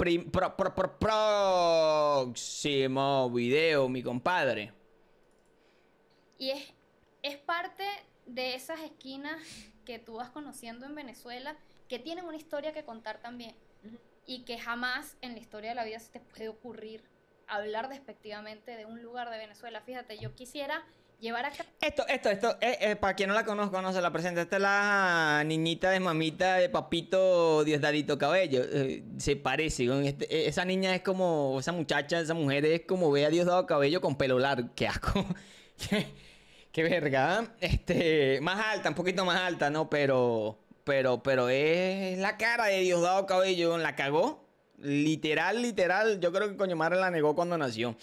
Prim, pro, próximo video, mi compadre. Y es, es parte de esas esquinas que tú vas conociendo en Venezuela que tienen una historia que contar también y que jamás en la historia de la vida se te puede ocurrir hablar despectivamente de un lugar de Venezuela. Fíjate, yo quisiera llevar a Esto, esto, esto, eh, eh, para quien no la conozco no se la presenta. Esta es la niñita de mamita de papito Diosdadito Cabello. Eh, se parece. Con este, e, esa niña es como, esa muchacha, esa mujer es como ve a Diosdado Cabello con pelo largo. Qué asco. Qué verga. ¿ah? Este, más alta, un poquito más alta, ¿no? Pero, pero, pero es la cara de Diosdado Cabello. La cagó. Literal, literal. Yo creo que Coño Madre la negó cuando nació.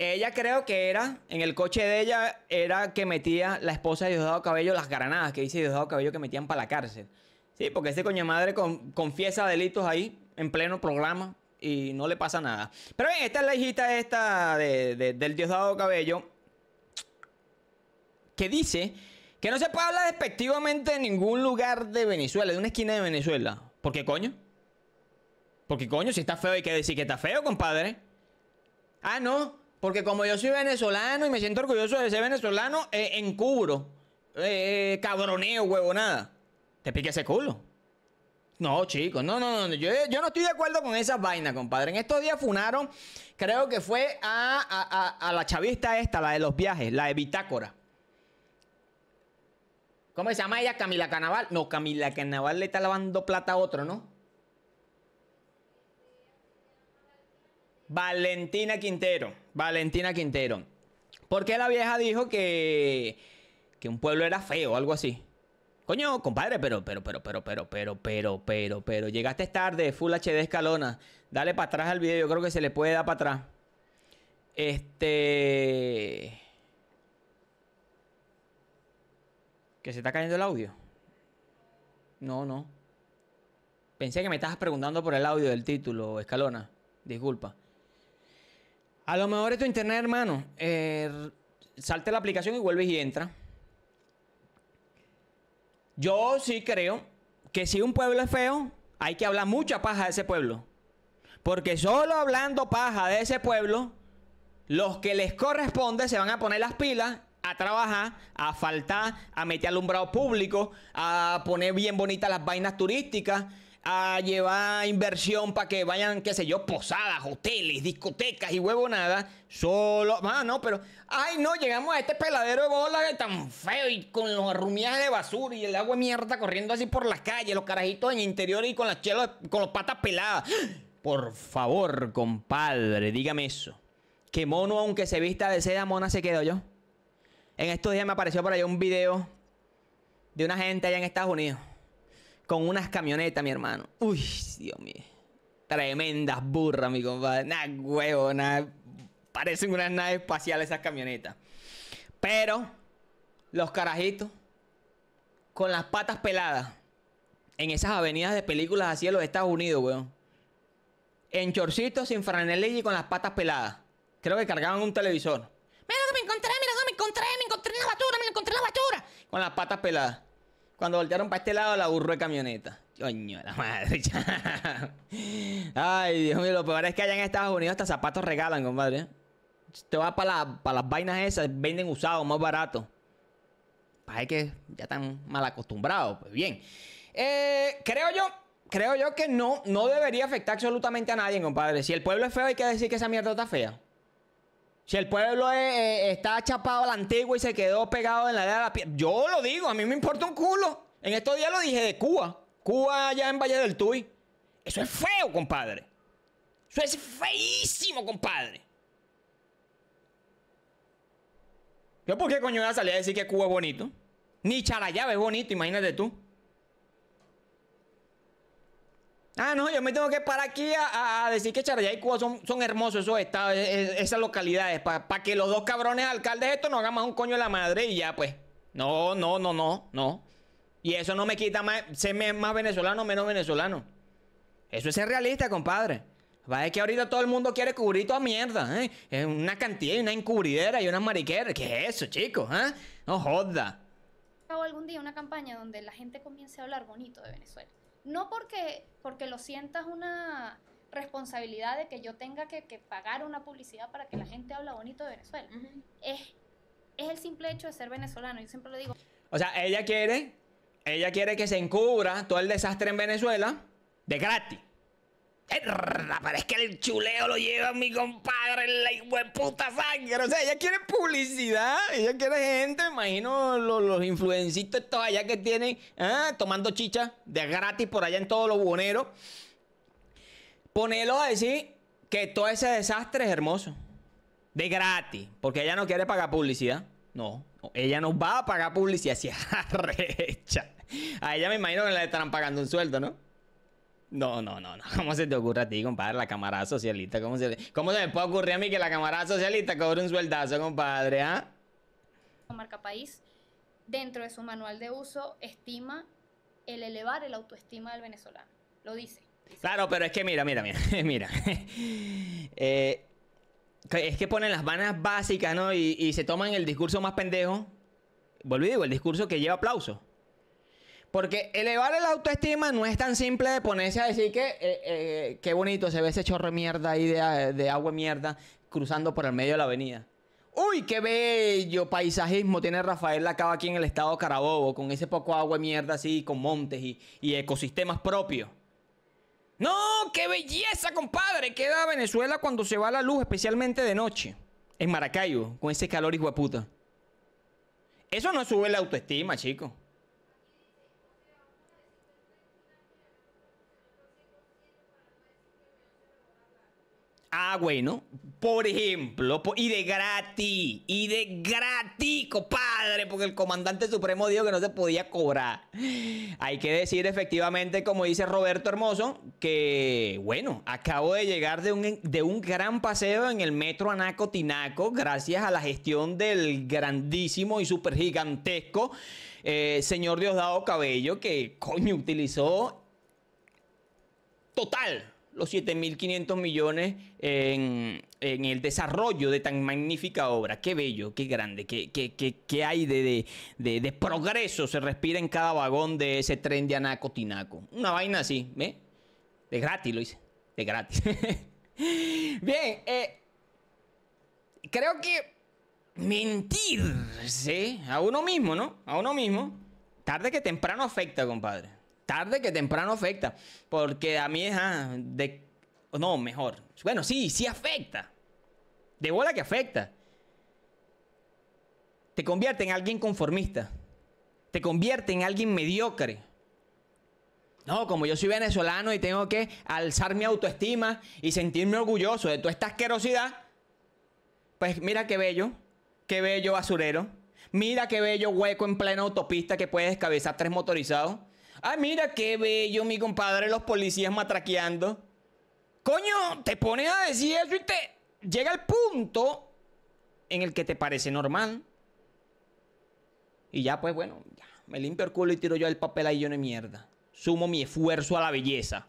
Ella creo que era, en el coche de ella, era que metía la esposa de Diosdado Cabello las granadas que dice Diosdado Cabello que metían para la cárcel. Sí, porque ese coño madre confiesa delitos ahí, en pleno programa, y no le pasa nada. Pero bien, esta es la hijita esta de, del Diosdado Cabello, que dice que no se puede hablar despectivamente en ningún lugar de Venezuela, de una esquina de Venezuela. ¿Por qué coño? Porque coño, si está feo hay que decir que está feo, compadre. Ah, no, porque como yo soy venezolano y me siento orgulloso de ser venezolano, eh, encubro. Eh, eh cabroneo, huevonada. Te pique ese culo. No, chicos, no, no, no. Yo, no estoy de acuerdo con esas vainas, compadre. En estos días funaron, creo que fue a, la chavista esta, la de los viajes, la de Bitácora. ¿Cómo se llama ella? Camila Canaval. No, Camila Carnaval le está lavando plata a otro, ¿no? Valentina Quintero. Valentina Quintero. Porque la vieja dijo que. que un pueblo era feo, algo así. Coño, compadre, pero, pero, pero, pero, pero, pero, pero, pero, pero. Llegaste tarde, Full HD escalona. Dale para atrás al video, yo creo que se le puede dar para atrás. Este. ¿Que se está cayendo el audio? No, no. Pensé que me estabas preguntando por el audio del título, escalona. Disculpa. A lo mejor es tu internet, hermano. Eh, salte la aplicación y vuelves y entra. Yo sí creo que si un pueblo es feo, hay que hablar mucha paja de ese pueblo. Porque solo hablando paja de ese pueblo, los que les corresponde se van a poner las pilas a trabajar, a faltar, a meter alumbrado público, a poner bien bonitas las vainas turísticas a llevar inversión para que vayan, qué sé yo, posadas, hoteles, discotecas y huevo nada... Solo. Ah, no, pero. Ay, no, llegamos a este peladero de bola tan feo y con los arrumiajes de basura y el agua mierda corriendo así por las calles, los carajitos en el interior y con las chelas, con las patas peladas. Por favor, compadre, dígame eso. Que mono, aunque se vista de seda, mona se quedó yo. En estos días me apareció por allá un video de una gente allá en Estados Unidos con unas camionetas, mi hermano. Uy, Dios mío. Tremendas burras, mi compadre. Una huevo, nada. Parecen unas naves espaciales esas camionetas. Pero, los carajitos, con las patas peladas, en esas avenidas de películas así de los Estados Unidos, weón. En chorcitos, sin franela y con las patas peladas. Creo que cargaban un televisor. Mira lo que me encontré, mira lo me encontré, me encontré la basura, me encontré la basura. Con las patas peladas. Cuando voltearon para este lado, la burro de camioneta. Coño, la madre. Ay, Dios mío, lo peor es que allá en Estados Unidos hasta zapatos regalan, compadre. te vas para, las vainas esas, venden usados, más barato. Para que ya están mal acostumbrados. Pues bien. Eh, creo yo creo yo que no, no debería afectar absolutamente a nadie, compadre. Si el pueblo es feo, hay que decir que esa mierda está fea. Si el pueblo eh, eh, está chapado a la antigua y se quedó pegado en la edad de la piedra. Yo lo digo, a mí me importa un culo. En estos días lo dije de Cuba. Cuba allá en Valle del Tuy. Eso es feo, compadre. Eso es feísimo, compadre. Yo por qué coño voy a salir a decir que Cuba es bonito. Ni Charayave es bonito, imagínate tú. Ah, no, yo me tengo que parar aquí a, decir que Charallá y Cuba son, son hermosos esos estados, e, e, esas localidades, para que los dos cabrones alcaldes estos no hagan más un coño de la madre y ya, pues. No, no, no, no, no. Y eso no me quita más, ser más venezolano menos venezolano. Eso es ser realista, compadre. Es que ahorita todo el mundo quiere cubrir toda mierda, ¿eh? Es una cantidad y una encubridera y unas mariqueras. ¿Qué es eso, chicos? ¿eh? No joda. ¿Habrá algún día una campaña donde la gente comience a hablar bonito de Venezuela. No porque, porque lo sientas una responsabilidad de que yo tenga que, que pagar una publicidad para que la gente habla bonito de Venezuela. es, es el simple hecho de ser venezolano, yo siempre lo digo. O sea, ella quiere, ella quiere que se encubra todo el desastre en Venezuela de gratis. Pero es que el chuleo lo lleva mi compadre en la puta sangre. O sea, ella quiere publicidad, ella quiere gente. Me imagino los, influencitos estos allá que tienen ah, tomando chicha de gratis por allá en todos los buhoneros. Ponelo a decir que todo ese desastre es hermoso. De gratis. Porque ella no quiere pagar publicidad. No, ella no va a pagar publicidad si A ella me imagino que le estarán pagando un sueldo, ¿no? No, no, no, no. ¿Cómo se te ocurre a ti, compadre, la camarada socialista? ¿Cómo se, cómo se me puede ocurrir a mí que la camarada socialista cobre un sueldazo, compadre? ¿ah? Marca País, dentro de su manual de uso, estima el elevar el autoestima del venezolano. Lo dice. Claro, pero es que mira, mira, mira, mira. Eh, es que ponen las vanas básicas, ¿no? Y, y se toman el discurso más pendejo. Volví digo, el discurso que lleva aplauso. Porque elevar la autoestima no es tan simple de ponerse a decir que eh, eh, qué bonito se ve ese chorro de mierda ahí de, agua mierda cruzando por el medio de la avenida. Uy, qué bello paisajismo tiene Rafael Lacaba aquí en el estado Carabobo, con ese poco agua mierda así, con montes y, y ecosistemas propios. No, qué belleza, compadre, queda Venezuela cuando se va la luz, especialmente de noche, en Maracaibo, con ese calor hijo de puta. Eso no sube la autoestima, chico. Ah, bueno, por ejemplo, y de gratis, y de gratis, compadre, porque el comandante supremo dijo que no se podía cobrar. Hay que decir efectivamente, como dice Roberto Hermoso, que bueno, acabo de llegar de un, de un gran paseo en el metro Anaco Tinaco, gracias a la gestión del grandísimo y super gigantesco eh, señor Diosdado Cabello, que coño utilizó total los 7.500 millones en, el desarrollo de tan magnífica obra. Qué bello, qué grande, qué, qué, hay de, progreso se respira en cada vagón de ese tren de Anaco Tinaco. Una vaina así, ¿ves? De gratis lo hice, de gratis. Bien, eh, creo que mentirse a uno mismo, ¿no? A uno mismo, tarde que temprano afecta, compadre tarde que temprano afecta. Porque a mí es. de, no, mejor. Bueno, sí, sí afecta. De bola que afecta. Te convierte en alguien conformista. Te convierte en alguien mediocre. No, como yo soy venezolano y tengo que alzar mi autoestima y sentirme orgulloso de toda esta asquerosidad. Pues mira qué bello, qué bello basurero. Mira qué bello hueco en plena autopista que puede descabezar tres motorizados. Ah, mira qué bello, mi compadre, los policías matraqueando. Coño, te pones a decir eso y te llega el punto en el que te parece normal. Y ya, pues bueno, me limpio el culo y tiro yo el papel ahí yo de mierda. Sumo mi esfuerzo a la belleza.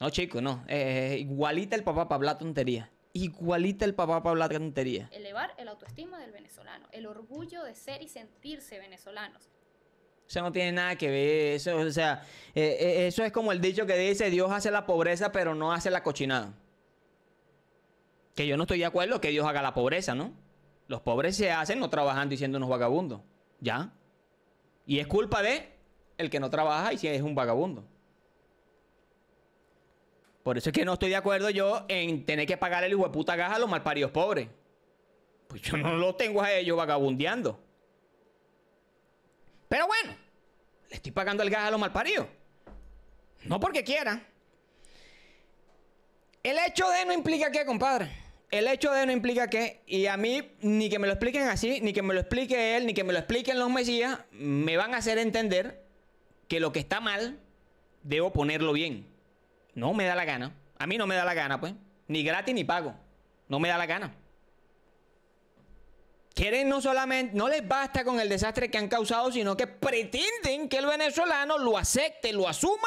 No, chico, no. Eh, eh, igualita el papá para hablar tontería. Igualita el papá para hablar tontería. Elevar el autoestima del venezolano, el orgullo de ser y sentirse venezolanos. Eso no tiene nada que ver. Eso, o sea, eh, eh, eso es como el dicho que dice, Dios hace la pobreza, pero no hace la cochinada. Que yo no estoy de acuerdo que Dios haga la pobreza, ¿no? Los pobres se hacen no trabajando y siendo unos vagabundos. ¿Ya? Y es culpa de el que no trabaja y si es un vagabundo. Por eso es que no estoy de acuerdo yo en tener que pagar el hijo de puta gaja a los malparidos pobres. Pues yo no lo tengo a ellos vagabundeando. Pero bueno, le estoy pagando el gas a los malparidos. No porque quiera. El hecho de no implica que, compadre. El hecho de no implica que, y a mí, ni que me lo expliquen así, ni que me lo explique él, ni que me lo expliquen los mesías, me van a hacer entender que lo que está mal, debo ponerlo bien. No me da la gana. A mí no me da la gana, pues. Ni gratis ni pago. No me da la gana quieren no solamente, no les basta con el desastre que han causado, sino que pretenden que el venezolano lo acepte, lo asuma,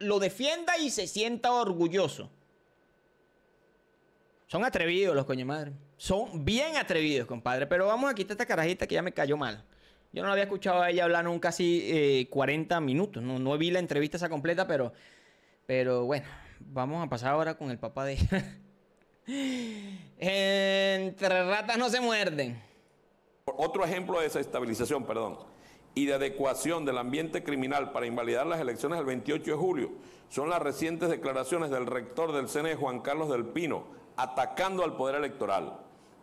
lo defienda y se sienta orgulloso. Son atrevidos los coño madre. Son bien atrevidos, compadre. Pero vamos a quitar esta carajita que ya me cayó mal. Yo no la había escuchado a ella hablar nunca así 40 eh, minutos. No, no vi la entrevista esa completa, pero, pero bueno, vamos a pasar ahora con el papá de Entre ratas no se muerden. Otro ejemplo de desestabilización, perdón, y de adecuación del ambiente criminal para invalidar las elecciones del 28 de julio son las recientes declaraciones del rector del CNE, Juan Carlos del Pino, atacando al Poder Electoral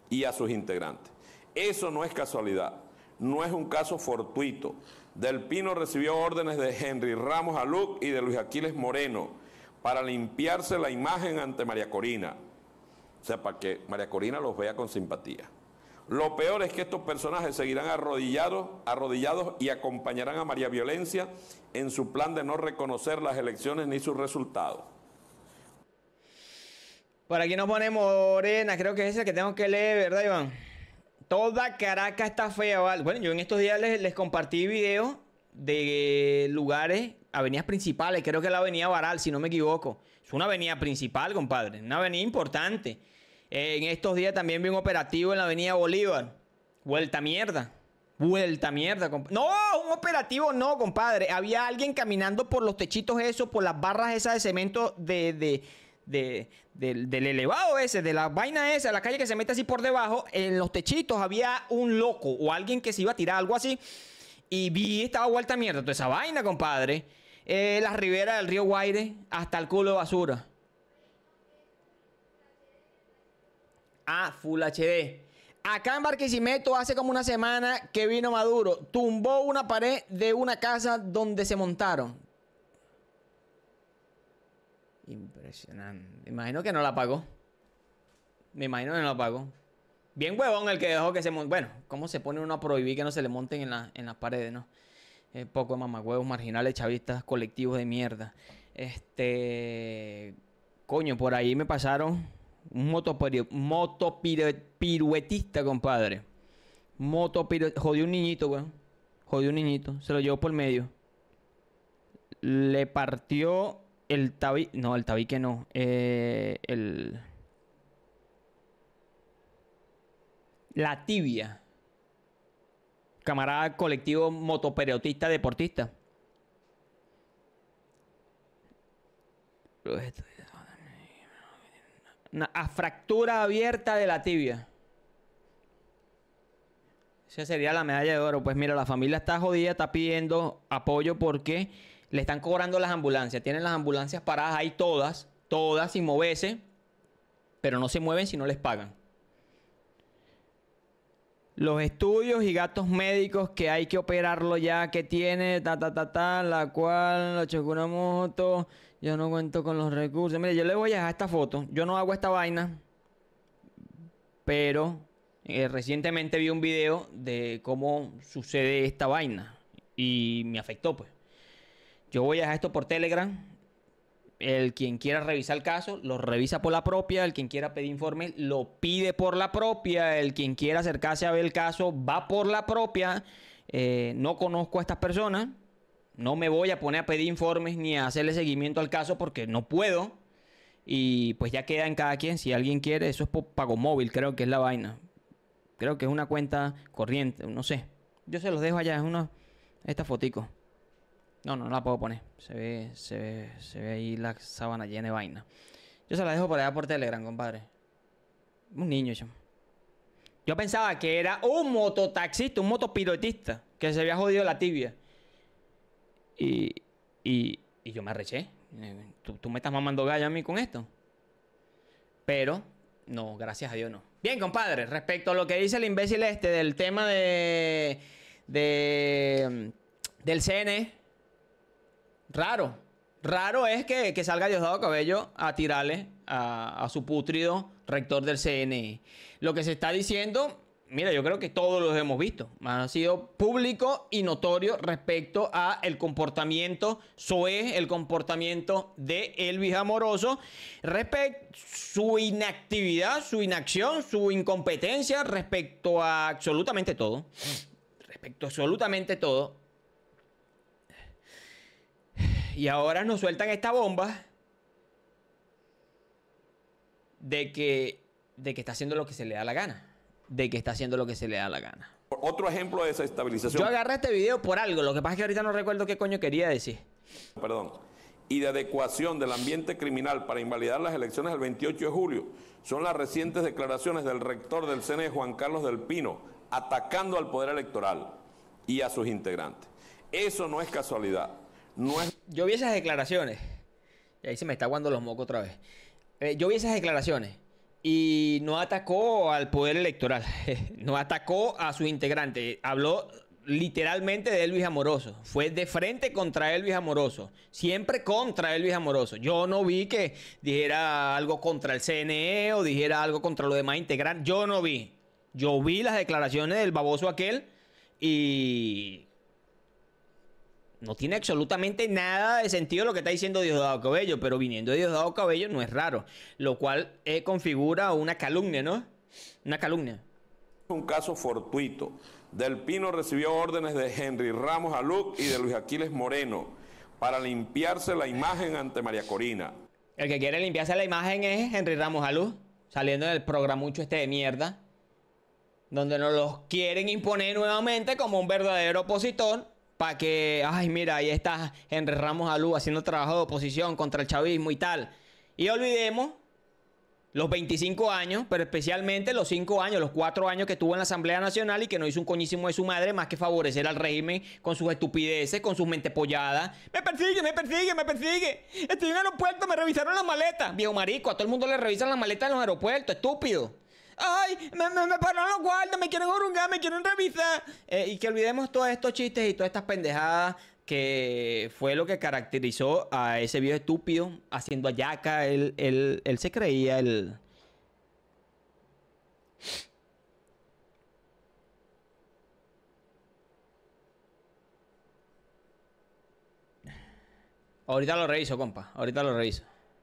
y a sus integrantes. Eso no es casualidad, no es un caso fortuito. Del Pino recibió órdenes de Henry Ramos Aluc y de Luis Aquiles Moreno para limpiarse la imagen ante María Corina. O sea, para que María Corina los vea con simpatía. Lo peor es que estos personajes seguirán arrodillados, arrodillados y acompañarán a María Violencia en su plan de no reconocer las elecciones ni sus resultados. Por aquí nos ponemos, Morena, creo que es ese que tengo que leer, ¿verdad, Iván? Toda Caracas está fea, ¿vale? Bueno, yo en estos días les, les compartí videos de lugares, avenidas principales, creo que es la avenida Baral, si no me equivoco. Es una avenida principal, compadre, una avenida importante en estos días también vi un operativo en la avenida Bolívar. Vuelta mierda. Vuelta mierda, compadre. No, un operativo no, compadre. Había alguien caminando por los techitos esos, por las barras esas de cemento de, de, del, elevado ese, de la vaina esa, la calle que se mete así por debajo. En los techitos había un loco o alguien que se iba a tirar algo así. Y vi, estaba vuelta mierda toda esa vaina, compadre. Eh, las riberas del río Guaire, hasta el culo de basura. a Full HD. Acá en Barquisimeto, hace como una semana que vino Maduro, tumbó una pared de una casa donde se montaron. Impresionante. Me imagino que no la pagó. Me imagino que no la pagó. Bien huevón el que dejó que se monte. Bueno, ¿cómo se pone uno a prohibir que no se le monten en, las paredes, no? Eh, poco de mamagüevos marginales, chavistas, colectivos de mierda. Este. Coño, por ahí me pasaron un motopiruetista, compadre. Motopiruetista Jodió un niñito, weón. Jodió un niñito. Se lo llevó por medio. Le partió el tabi No, el tabique no. Eh, el. La tibia. Camarada colectivo motopiruetista deportista a fractura abierta de la tibia. Esa sería la medalla de oro. Pues mira, la familia está jodida, está pidiendo apoyo porque le están cobrando las ambulancias. Tienen las ambulancias paradas ahí todas, todas sin moverse, pero no se mueven si no les pagan. Los estudios y gastos médicos que hay que operarlo ya que tiene, ta ta ta ta, la cual, la chocó una moto. Yo no cuento con los recursos. Mire, yo le voy a dejar esta foto. Yo no hago esta vaina. Pero eh, recientemente vi un video de cómo sucede esta vaina. Y me afectó, pues. Yo voy a dejar esto por Telegram. El quien quiera revisar el caso, lo revisa por la propia. El quien quiera pedir informe... lo pide por la propia. El quien quiera acercarse a ver el caso, va por la propia. Eh, no conozco a estas personas no me voy a poner a pedir informes ni a hacerle seguimiento al caso porque no puedo. Y pues ya queda en cada quien. Si alguien quiere, eso es por pago móvil, creo que es la vaina. Creo que es una cuenta corriente, no sé. Yo se los dejo allá, es una. Esta fotico. No, no, no la puedo poner. Se ve, se ve, se ve ahí la sábana llena de vaina. Yo se la dejo por allá por Telegram, compadre. Un niño, yo. Yo pensaba que era un mototaxista, un motopilotista, que se había jodido la tibia. Y, yo me arreché. Eh, ¿Tú, me estás mamando gallo a mí con esto. Pero, no, gracias a Dios no. Bien, compadre, respecto a lo que dice el imbécil este del tema de. de del CNE. Raro. Raro es que, salga Diosdado Cabello a tirarle a, a su putrido rector del CNE. Lo que se está diciendo mira, yo creo que todos los hemos visto. Ha sido público y notorio respecto a el comportamiento Suez, el comportamiento de Elvis Amoroso, respecto su inactividad, su inacción, su incompetencia respecto a absolutamente todo. Respecto a absolutamente todo. Y ahora nos sueltan esta bomba de que, de que está haciendo lo que se le da la gana de que está haciendo lo que se le da la gana. Otro ejemplo de esa estabilización. Yo agarré este video por algo, lo que pasa es que ahorita no recuerdo qué coño quería decir. Perdón. Y de adecuación del ambiente criminal para invalidar las elecciones del 28 de julio son las recientes declaraciones del rector del CNE, Juan Carlos del Pino, atacando al Poder Electoral y a sus integrantes. Eso no es casualidad. No es... Yo vi esas declaraciones. Y ahí se me está aguando los mocos otra vez. Eh, yo vi esas declaraciones y no atacó al poder electoral, no atacó a sus integrante, habló literalmente de Elvis Amoroso, fue de frente contra Elvis Amoroso, siempre contra Elvis Amoroso. Yo no vi que dijera algo contra el CNE o dijera algo contra los demás integrantes, yo no vi. Yo vi las declaraciones del baboso aquel y no tiene absolutamente nada de sentido lo que está diciendo Diosdado Cabello, pero viniendo de Diosdado Cabello no es raro, lo cual eh, configura una calumnia, ¿no? Una calumnia. Un caso fortuito. Del Pino recibió órdenes de Henry Ramos Aluc y de Luis Aquiles Moreno para limpiarse la imagen ante María Corina. El que quiere limpiarse la imagen es Henry Ramos Aluc, saliendo del programa mucho este de mierda, donde nos los quieren imponer nuevamente como un verdadero opositor para que, ay, mira, ahí está Henry Ramos Alú haciendo trabajo de oposición contra el chavismo y tal. Y olvidemos los 25 años, pero especialmente los 5 años, los 4 años que tuvo en la Asamblea Nacional y que no hizo un coñísimo de su madre más que favorecer al régimen con sus estupideces, con sus polladas. Me persigue, me persigue, me persigue. Estoy en el aeropuerto, me revisaron las maletas. Viejo marico, a todo el mundo le revisan las maletas en los aeropuertos, estúpido. ¡Ay! Me, me, me pararon los guardas, me quieren orungar, me quieren revisar. Eh, y que olvidemos todos estos chistes y todas estas pendejadas que fue lo que caracterizó a ese viejo estúpido haciendo ayaca. Él, él, él se creía el... Ahorita lo reviso, compa. Ahorita lo reviso.